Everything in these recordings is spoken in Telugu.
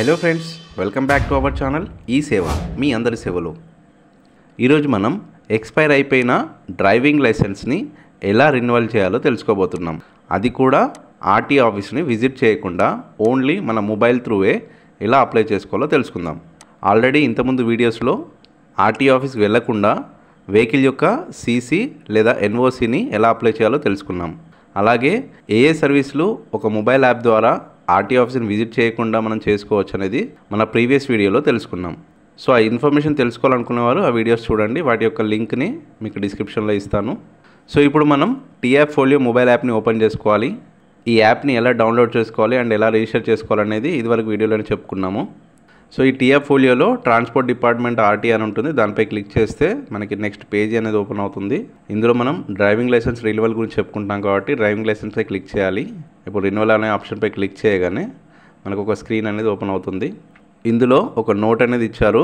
hello friends welcome back to our channel ఈ సేవ మీ అందరి సేవలు ఈరోజు మనం ఎక్స్పైర్ అయిపోయిన డ్రైవింగ్ లైసెన్స్ని ఎలా రిన్యువల్ చేయాలో తెలుసుకోబోతున్నాం అది కూడా ఆర్టీ ఆఫీస్ని విజిట్ చేయకుండా ఓన్లీ మన మొబైల్ త్రూవే ఎలా అప్లై చేసుకోవాలో తెలుసుకుందాం ఆల్రెడీ ఇంతకుముందు వీడియోస్లో ఆర్టీ ఆఫీస్కి వెళ్లకుండా వెహికల్ యొక్క సీసీ లేదా ఎన్ఓసిని ఎలా అప్లై చేయాలో తెలుసుకున్నాం అలాగే ఏ ఏ సర్వీసులు ఒక మొబైల్ యాప్ ద్వారా ఆర్టీ ఆఫీస్ని విజిట్ చేయకుండా మనం చేసుకోవచ్చు అనేది మన ప్రీవియస్ వీడియోలో తెలుసుకున్నాం సో ఆ ఇన్ఫర్మేషన్ తెలుసుకోవాలనుకునే వారు ఆ వీడియోస్ చూడండి వాటి యొక్క లింక్ని మీకు డిస్క్రిప్షన్లో ఇస్తాను సో ఇప్పుడు మనం టీఆప్ ఫోలియో మొబైల్ యాప్ని ఓపెన్ చేసుకోవాలి ఈ యాప్ని ఎలా డౌన్లోడ్ చేసుకోవాలి అండ్ ఎలా రిజిస్టర్ చేసుకోవాలనేది ఇదివరకు వీడియోలోనే చెప్పుకున్నాము సో ఈ టీఆర్ ఫోలియోలో ట్రాన్స్పోర్ట్ డిపార్ట్మెంట్ ఆర్టీ అని ఉంటుంది దానిపై క్లిక్ చేస్తే మనకి నెక్స్ట్ పేజీ అనేది ఓపెన్ అవుతుంది ఇందులో మనం డ్రైవింగ్ లైసెన్స్ రిన్యువల్ గురించి చెప్పుకుంటాం కాబట్టి డ్రైవింగ్ లైసెన్స్పై క్లిక్ చేయాలి ఇప్పుడు రిన్యువల్ అనే ఆప్షన్పై క్లిక్ చేయగానే మనకు ఒక స్క్రీన్ అనేది ఓపెన్ అవుతుంది ఇందులో ఒక నోట్ అనేది ఇచ్చారు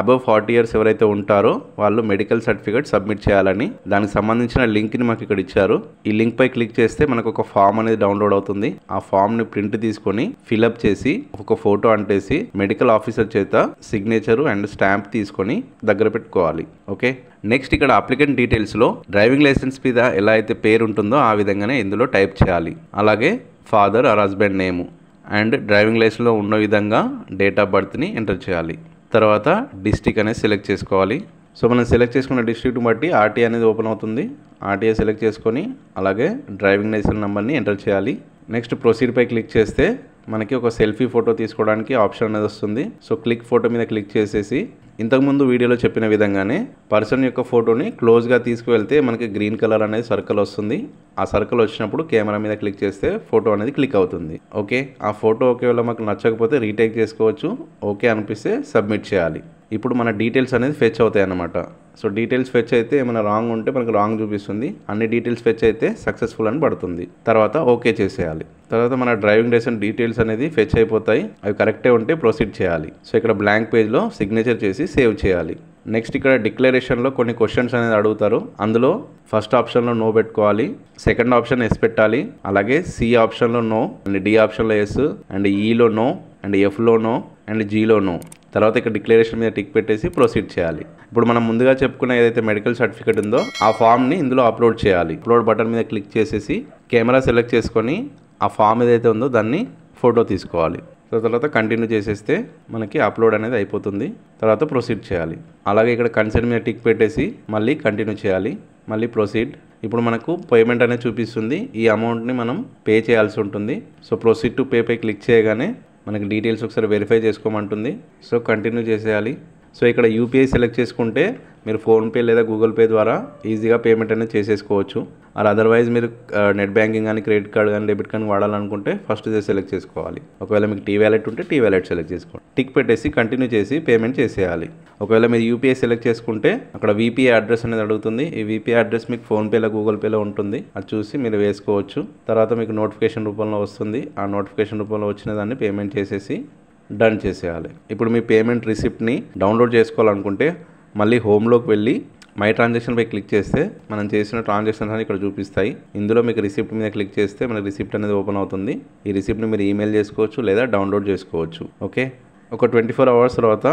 అబవ్ ఫార్టీ ఇయర్స్ ఎవరైతే ఉంటారో వాళ్ళు మెడికల్ సర్టిఫికేట్ సబ్మిట్ చేయాలని దానికి సంబంధించిన లింక్ని మాకు ఇక్కడ ఇచ్చారు ఈ లింక్ పై క్లిక్ చేస్తే మనకు ఒక ఫామ్ అనేది డౌన్లోడ్ అవుతుంది ఆ ఫామ్ని ప్రింట్ తీసుకొని ఫిలప్ చేసి ఒక ఫోటో అంటేసి మెడికల్ ఆఫీసర్ చేత సిగ్నేచర్ అండ్ స్టాంప్ తీసుకొని దగ్గర పెట్టుకోవాలి ఓకే నెక్స్ట్ ఇక్కడ అప్లికెంట్ డీటెయిల్స్లో డ్రైవింగ్ లైసెన్స్ మీద ఎలా అయితే పేరు ఉంటుందో ఆ విధంగానే ఇందులో టైప్ చేయాలి అలాగే father or husband name and driving లైసెన్స్లో ఉన్న విధంగా డేట్ ఆఫ్ బర్త్ని ఎంటర్ చేయాలి తర్వాత డిస్టిక్ అనేది సెలెక్ట్ చేసుకోవాలి సో మనం సెలెక్ట్ చేసుకున్న డిస్ట్రిక్ట్ బట్టి ఆర్టీ అనేది ఓపెన్ అవుతుంది ఆర్టీఏ సెలెక్ట్ చేసుకొని అలాగే డ్రైవింగ్ లైసెన్స్ నెంబర్ని ఎంటర్ చేయాలి నెక్స్ట్ ప్రొసీడ్పై క్లిక్ చేస్తే మనకి ఒక సెల్ఫీ ఫోటో తీసుకోవడానికి ఆప్షన్ అనేది వస్తుంది సో క్లిక్ ఫోటో మీద క్లిక్ చేసేసి ఇంతకుముందు వీడియోలో చెప్పిన విధంగానే పర్సన్ యొక్క ఫోటోని క్లోజ్గా తీసుకువెళ్తే మనకి గ్రీన్ కలర్ అనేది సర్కిల్ వస్తుంది ఆ సర్కిల్ వచ్చినప్పుడు కెమెరా మీద క్లిక్ చేస్తే ఫోటో అనేది క్లిక్ అవుతుంది ఓకే ఆ ఫోటో ఒకవేళ మాకు నచ్చకపోతే రీటేక్ చేసుకోవచ్చు ఓకే అనిపిస్తే సబ్మిట్ చేయాలి ఇప్పుడు మన డీటెయిల్స్ అనేది ఫెచ్ అవుతాయి అన్నమాట సో డీటెయిల్స్ ఫెచ్ అయితే ఏమైనా రాంగ్ ఉంటే మనకు రాంగ్ చూపిస్తుంది అన్ని డీటెయిల్స్ ఫెచ్ అయితే సక్సెస్ఫుల్ అని పడుతుంది తర్వాత ఓకే చేసేయాలి తర్వాత మన డ్రైవింగ్ లైసెన్స్ డీటెయిల్స్ అనేది ఫెచ్ అయిపోతాయి అవి కరెక్టే ఉంటే ప్రొసీడ్ చేయాలి సో ఇక్కడ బ్లాంక్ పేజ్లో సిగ్నేచర్ చేసి సేవ్ చేయాలి నెక్స్ట్ ఇక్కడ డిక్లరేషన్లో కొన్ని క్వశ్చన్స్ అనేది అడుగుతారు అందులో ఫస్ట్ ఆప్షన్లో నో పెట్టుకోవాలి సెకండ్ ఆప్షన్ ఎస్ పెట్టాలి అలాగే సి ఆప్షన్లో నో అండ్ డి ఆప్షన్లో ఎస్ అండ్ ఈలో నో అండ్ ఎఫ్లో నో అండ్ జీలో నో తర్వాత ఇక్కడ డిక్లరేషన్ మీద టిక్ పెట్టేసి ప్రొసీడ్ చేయాలి ఇప్పుడు మనం ముందుగా చెప్పుకున్న ఏదైతే మెడికల్ సర్టిఫికేట్ ఉందో ఆ ఫామ్ని ఇందులో అప్లోడ్ చేయాలి అప్లోడ్ బటన్ మీద క్లిక్ చేసేసి కెమెరా సెలెక్ట్ చేసుకొని ఆ ఫామ్ ఏదైతే ఉందో దాన్ని ఫోటో తీసుకోవాలి తర్వాత కంటిన్యూ చేసేస్తే మనకి అప్లోడ్ అనేది అయిపోతుంది తర్వాత ప్రొసీడ్ చేయాలి అలాగే ఇక్కడ కన్సెంట్ మీద టిక్ పెట్టేసి మళ్ళీ కంటిన్యూ చేయాలి మళ్ళీ ప్రొసీడ్ ఇప్పుడు మనకు పేమెంట్ అనేది చూపిస్తుంది ఈ అమౌంట్ని మనం పే చేయాల్సి ఉంటుంది సో ప్రొసీడ్ టు పే పై క్లిక్ చేయగానే మనకి డీటెయిల్స్ ఒకసారి వెరిఫై చేసుకోమంటుంది సో కంటిన్యూ చేసేయాలి సో ఇక్కడ యూపీఐ సెలెక్ట్ చేసుకుంటే మీరు ఫోన్పే లేదా గూగుల్ పే ద్వారా ఈజీగా పేమెంట్ అనేది చేసేసుకోవచ్చు అది అదర్వైజ్ మీరు నెట్ బ్యాంకింగ్ కానీ క్రెడిట్ కార్డ్ కానీ డెబిట్ కార్డ్ వాడాలనుకుంటే ఫస్ట్ ఇదే సెలెక్ట్ చేసుకోవాలి ఒకవేళ మీకు టీ వ్యాలెట్ ఉంటే టీ వ్యాలెట్ సెలెక్ట్ చేసుకోండి టిక్ పెట్టేసి కంటిన్యూ చేసి పేమెంట్ చేసేయాలి ఒకవేళ మీరు యూపీఐ సెలెక్ట్ చేసుకుంటే అక్కడ వీపీఐ అడ్రస్ అనేది అడుగుతుంది ఈ వీపీఐ అడ్రస్ మీకు ఫోన్పేలో గూగుల్ పేలో ఉంటుంది అది చూసి మీరు వేసుకోవచ్చు తర్వాత మీకు నోటిఫికేషన్ రూపంలో వస్తుంది ఆ నోటిఫికేషన్ రూపంలో వచ్చిన దాన్ని పేమెంట్ చేసేసి డన్ చేసేయాలి ఇప్పుడు మీ పేమెంట్ రిసిప్ట్ని డౌన్లోడ్ చేసుకోవాలనుకుంటే మళ్ళీ హోమ్లోకి వెళ్ళి మై ట్రాన్సాక్షన్పై క్లిక్ చేస్తే మనం చేసిన ట్రాన్సాక్షన్స్ అని ఇక్కడ చూపిస్తాయి ఇందులో మీకు రిసిప్ట్ మీద క్లిక్ చేస్తే మనకి రిసిప్ట్ అనేది ఓపెన్ అవుతుంది ఈ రిసిప్ట్ని మీరు ఈమెయిల్ చేసుకోవచ్చు లేదా డౌన్లోడ్ చేసుకోవచ్చు ఓకే ఒక ట్వంటీ ఫోర్ అవర్స్ తర్వాత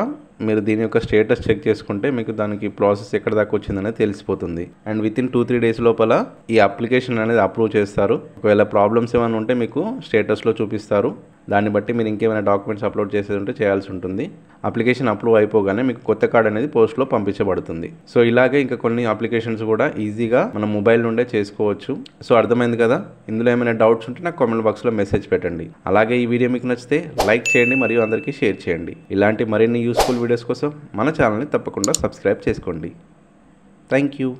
మీరు దీని యొక్క స్టేటస్ చెక్ చేసుకుంటే మీకు దానికి ప్రాసెస్ ఎక్కడ దాకా వచ్చిందనేది తెలిసిపోతుంది and within two three days లోపల ఈ అప్లికేషన్ అనేది అప్రూవ్ చేస్తారు ఒకవేళ ప్రాబ్లమ్స్ ఏమైనా ఉంటే మీకు స్టేటస్లో చూపిస్తారు దాన్ని బట్టి మీరు ఇంకేమైనా డాక్యుమెంట్స్ అప్లోడ్ చేసేది ఉంటే చేయాల్సి ఉంటుంది అప్లికేషన్ అప్రూవ్ అయిపోగానే మీకు కొత్త కార్డ్ అనేది పోస్ట్లో పంపించబడుతుంది సో ఇలాగే ఇంకా కొన్ని అప్లికేషన్స్ కూడా ఈజీగా మన మొబైల్ నుండే చేసుకోవచ్చు సో అర్థమైంది కదా ఇందులో ఏమైనా డౌట్స్ ఉంటే నాకు కామెంట్ బాక్స్లో మెసేజ్ పెట్టండి అలాగే ఈ వీడియో మీకు నచ్చితే లైక్ చేయండి మరియు అందరికీ షేర్ చేయండి ఇలాంటి మరిన్ని యూస్ఫుల్ వీడియోస్ కోసం మన ఛానల్ని తప్పకుండా సబ్స్క్రైబ్ చేసుకోండి థ్యాంక్ యూ